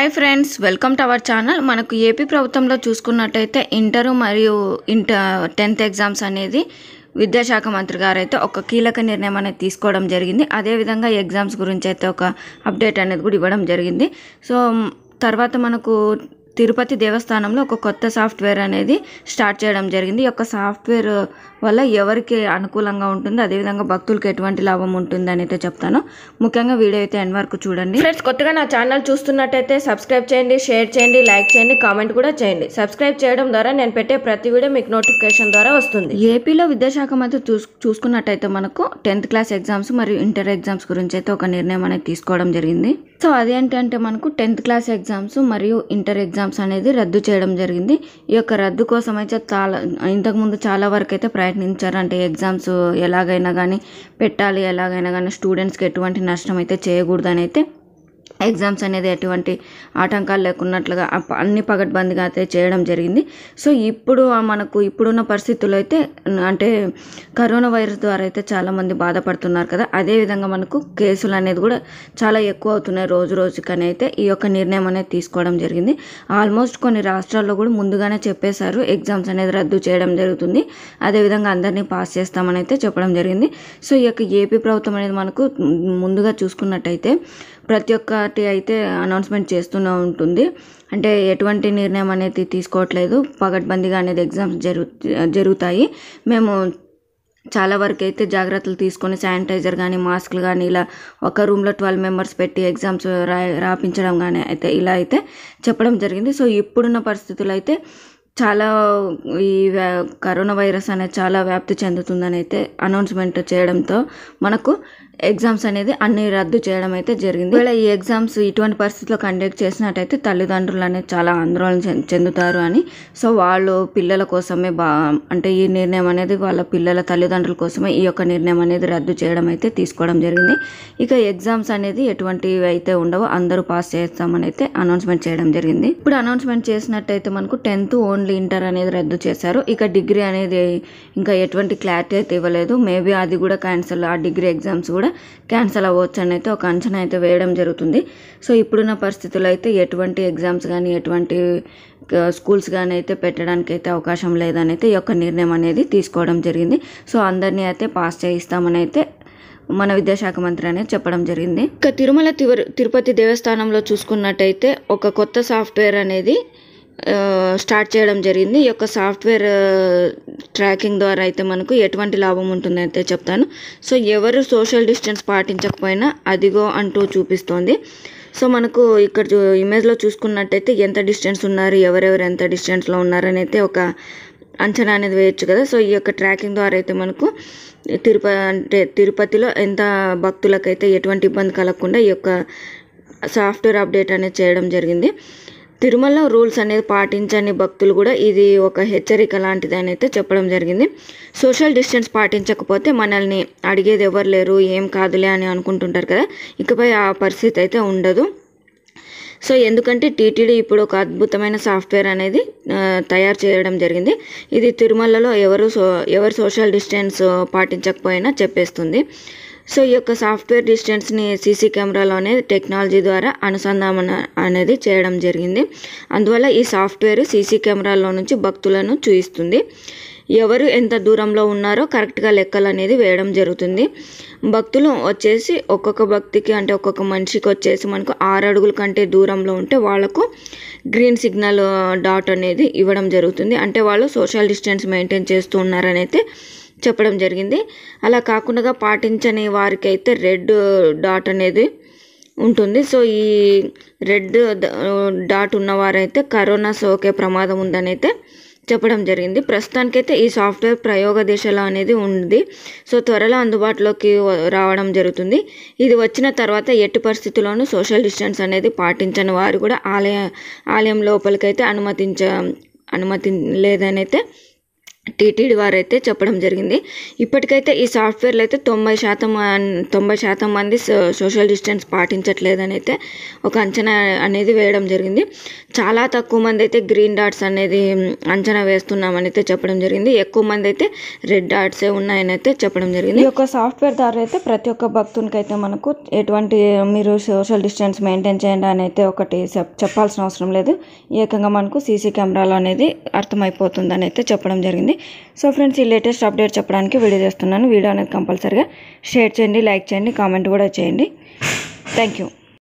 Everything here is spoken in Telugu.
hi friends welcome to our channel మనకు ఏపీ ప్రభుత్వంలో చూసుకున్నట్టయితే ఇంటర్ మరియు ఇంటర్ టెన్త్ ఎగ్జామ్స్ అనేది విద్యాశాఖ మంత్రి గారు అయితే ఒక కీలక నిర్ణయం అనేది తీసుకోవడం జరిగింది అదేవిధంగా ఎగ్జామ్స్ గురించి అయితే ఒక అప్డేట్ అనేది కూడా ఇవ్వడం జరిగింది సో తర్వాత మనకు తిరుపతి దేవస్థానంలో ఒక కొత్త సాఫ్ట్వేర్ అనేది స్టార్ట్ చేయడం జరిగింది ఈ యొక్క సాఫ్ట్వేర్ వల్ల ఎవరికి అనుకూలంగా ఉంటుందో అదేవిధంగా భక్తులకు ఎటువంటి లాభం ఉంటుంది అని అయితే చెప్తాను ముఖ్యంగా వీడియో అయితే ఎన్ వరకు చూడండి ఫ్రెండ్స్ కొత్తగా నా ఛానల్ చూస్తున్నట్టయితే సబ్స్క్రైబ్ చేయండి షేర్ చేయండి లైక్ చేయండి కామెంట్ కూడా చేయండి సబ్స్క్రైబ్ చేయడం ద్వారా నేను పెట్టే ప్రతి వీడియో మీకు నోటిఫికేషన్ ద్వారా వస్తుంది ఏపీలో విద్యాశాఖ మధ్య చూసుకున్నట్టయితే మనకు టెన్త్ క్లాస్ ఎగ్జామ్స్ మరియు ఇంటర్ ఎగ్జామ్స్ గురించి అయితే ఒక నిర్ణయం అనేది తీసుకోవడం జరిగింది సో అది ఏంటంటే మనకు టెన్త్ క్లాస్ ఎగ్జామ్స్ మరియు ఇంటర్ ఎగ్జామ్స్ అనేది రద్దు చేయడం జరిగింది ఈ యొక్క రద్దు కోసం అయితే చాలా ఇంతకుముందు చాలా వరకు అయితే ప్రయత్నించారు అంటే ఎగ్జామ్స్ ఎలాగైనా కానీ పెట్టాలి ఎలాగైనా కానీ స్టూడెంట్స్కి ఎటువంటి నష్టం అయితే చేయకూడదని అయితే ఎగ్జామ్స్ అనేది ఎటువంటి ఆటంకాలు లేకున్నట్లుగా అన్ని పగడ్బందీగా అయితే చేయడం జరిగింది సో ఇప్పుడు మనకు ఇప్పుడున్న పరిస్థితులు అయితే అంటే కరోనా వైరస్ ద్వారా అయితే చాలామంది బాధపడుతున్నారు కదా అదేవిధంగా మనకు కేసులు అనేది కూడా చాలా ఎక్కువ అవుతున్నాయి రోజు రోజుకని అయితే ఈ యొక్క నిర్ణయం అనేది తీసుకోవడం జరిగింది ఆల్మోస్ట్ కొన్ని రాష్ట్రాల్లో కూడా ముందుగానే చెప్పేశారు ఎగ్జామ్స్ అనేది రద్దు చేయడం జరుగుతుంది అదేవిధంగా అందరినీ పాస్ చేస్తామని అయితే చెప్పడం జరిగింది సో ఈ యొక్క ఏపీ ప్రభుత్వం అనేది మనకు ముందుగా చూసుకున్నట్టయితే ప్రతి ఒక్కటి అయితే అనౌన్స్మెంట్ చేస్తూనే ఉంటుంది అంటే ఎటువంటి నిర్ణయం అనేది తీసుకోవట్లేదు పగడ్బందీగా అనేది ఎగ్జామ్స్ జరుగు జరుగుతాయి మేము చాలా వరకు అయితే జాగ్రత్తలు తీసుకొని శానిటైజర్ కానీ మాస్కులు కానీ ఇలా ఒక రూమ్లో ట్వెల్వ్ మెంబర్స్ పెట్టి ఎగ్జామ్స్ రా రాపించడం కానీ అయితే ఇలా అయితే చెప్పడం జరిగింది సో ఇప్పుడున్న పరిస్థితులు అయితే చాలా ఈ కరోనా వైరస్ అనేది చాలా వ్యాప్తి చెందుతుందని అయితే అనౌన్స్మెంట్ చేయడంతో మనకు ఎగ్జామ్స్ అనేది అన్ని రద్దు చేయడం అయితే జరిగింది ఇలా ఈ ఎగ్జామ్స్ ఇటువంటి పరిస్థితిలో కండక్ట్ చేసినట్టయితే తల్లిదండ్రులు అనేది చాలా ఆందోళన చెందుతారు అని సో వాళ్ళు పిల్లల కోసమే బా అంటే ఈ నిర్ణయం అనేది వాళ్ళ పిల్లల తల్లిదండ్రుల కోసమే ఈ యొక్క నిర్ణయం అనేది రద్దు చేయడం అయితే తీసుకోవడం జరిగింది ఇక ఎగ్జామ్స్ అనేది ఎటువంటివి అయితే ఉండవో అందరూ పాస్ చేస్తామని అయితే అనౌన్స్మెంట్ చేయడం జరిగింది ఇప్పుడు అనౌన్స్మెంట్ చేసినట్టయితే మనకు టెన్త్ ఓన్లీ ఇంటర్ అనేది రద్దు చేశారు ఇక డిగ్రీ అనేది ఇంకా ఎటువంటి క్లారిటీ అయితే ఇవ్వలేదు మేబీ అది కూడా క్యాన్సల్ ఆ డిగ్రీ ఎగ్జామ్స్ కూడా క్యాన్సిల్ అవ్వచ్చు అని అయితే ఒక అంచనా అయితే వేయడం జరుగుతుంది సో ఇప్పుడున్న పరిస్థితులు అయితే ఎటువంటి ఎగ్జామ్స్ కానీ ఎటువంటి స్కూల్స్ కానీ అయితే పెట్టడానికి అయితే అవకాశం లేదని అయితే ఈ యొక్క నిర్ణయం అనేది తీసుకోవడం జరిగింది సో అందరినీ అయితే పాస్ చేయిస్తామని అయితే మన విద్యాశాఖ మంత్రి అనేది చెప్పడం జరిగింది ఇక తిరుమల తిరుపతి దేవస్థానంలో చూసుకున్నట్టయితే ఒక కొత్త సాఫ్ట్వేర్ అనేది స్టార్ట్ చేయడం జరిగింది ఈ యొక్క సాఫ్ట్వేర్ ట్రాకింగ్ ద్వారా అయితే మనకు ఎటువంటి లాభం ఉంటుందైతే చెప్తాను సో ఎవరు సోషల్ డిస్టెన్స్ పాటించకపోయినా అదిగో అంటూ చూపిస్తోంది సో మనకు ఇక్కడ ఇమేజ్లో చూసుకున్నట్టయితే ఎంత డిస్టెన్స్ ఉన్నారు ఎవరెవరు ఎంత డిస్టెన్స్లో ఉన్నారని అయితే ఒక అంచనా అనేది వేయచ్చు కదా సో ఈ యొక్క ట్రాకింగ్ ద్వారా అయితే మనకు తిరుపతి అంటే తిరుపతిలో ఎంత భక్తులకైతే ఎటువంటి ఇబ్బంది కలగకుండా ఈ యొక్క సాఫ్ట్వేర్ అప్డేట్ అనేది చేయడం జరిగింది తిరుమల రూల్స్ అనేది పాటించని భక్తులు కూడా ఇది ఒక హెచ్చరిక లాంటిది అని అయితే చెప్పడం జరిగింది సోషల్ డిస్టెన్స్ పాటించకపోతే మనల్ని అడిగేది ఎవరు లేరు ఏం కాదులే అని అనుకుంటుంటారు కదా ఇకపై ఆ పరిస్థితి అయితే ఉండదు సో ఎందుకంటే టీటీడీ ఇప్పుడు ఒక అద్భుతమైన సాఫ్ట్వేర్ అనేది తయారు చేయడం జరిగింది ఇది తిరుమలలో ఎవరు సో ఎవరు సోషల్ డిస్టెన్స్ పాటించకపోయినా చెప్పేస్తుంది సో ఈ యొక్క సాఫ్ట్వేర్ డిస్టెన్స్ని సీసీ కెమెరాలోనే టెక్నాలజీ ద్వారా అనుసంధానం అనేది చేయడం జరిగింది అందువల్ల ఈ సాఫ్ట్వేర్ సీసీ కెమెరాలో నుంచి భక్తులను చూయిస్తుంది ఎవరు ఎంత దూరంలో ఉన్నారో కరెక్ట్గా లెక్కలు అనేది వేయడం జరుగుతుంది భక్తులు వచ్చేసి ఒక్కొక్క భక్తికి అంటే ఒక్కొక్క మనిషికి వచ్చేసి మనకు ఆరు అడుగుల కంటే దూరంలో ఉంటే వాళ్ళకు గ్రీన్ సిగ్నల్ డాట్ అనేది ఇవ్వడం జరుగుతుంది అంటే వాళ్ళు సోషల్ డిస్టెన్స్ మెయింటైన్ చేస్తూ ఉన్నారని అయితే చెప్పడం జరిగింది అలా కాకుండా పాటించని వారికి అయితే రెడ్ డాట్ అనేది ఉంటుంది సో ఈ రెడ్ డాట్ ఉన్నవారైతే కరోనా సోకే ప్రమాదం ఉందని అయితే చెప్పడం జరిగింది ప్రస్తుతానికైతే ఈ సాఫ్ట్వేర్ ప్రయోగ దిశలో అనేది ఉంది సో త్వరలో అందుబాటులోకి రావడం జరుగుతుంది ఇది వచ్చిన తర్వాత ఎట్టి పరిస్థితుల్లోనూ సోషల్ డిస్టెన్స్ అనేది పాటించని వారు కూడా ఆలయ ఆలయం లోపలికైతే అనుమతించ అనుమతి లేదనైతే టీటీడీ వారైతే చెప్పడం జరిగింది ఇప్పటికైతే ఈ సాఫ్ట్వేర్లు అయితే తొంభై శాతం తొంభై శాతం మంది సోషల్ డిస్టెన్స్ పాటించట్లేదని అయితే ఒక అంచనా అనేది వేయడం జరిగింది చాలా తక్కువ మంది అయితే గ్రీన్ డాట్స్ అనేది అంచనా వేస్తున్నామని అయితే చెప్పడం జరిగింది ఎక్కువ మంది అయితే రెడ్ డాట్సే ఉన్నాయని అయితే చెప్పడం జరిగింది ఈ యొక్క సాఫ్ట్వేర్ ద్వారా అయితే ప్రతి ఒక్క భక్తునికి అయితే మనకు ఎటువంటి మీరు సోషల్ డిస్టెన్స్ మెయింటైన్ చేయండి అని అయితే ఒకటి చెప్పాల్సిన అవసరం లేదు ఏకంగా మనకు సీసీ కెమెరాలు అనేది అని అయితే చెప్పడం జరిగింది సో ఫ్రెండ్స్ ఈ లేటెస్ట్ అప్డేట్ చెప్పడానికి వీడియో చేస్తున్నాను వీడియో అనేది కంపల్సరిగా షేర్ చేయండి లైక్ చేయండి కామెంట్ కూడా చేయండి థ్యాంక్ యూ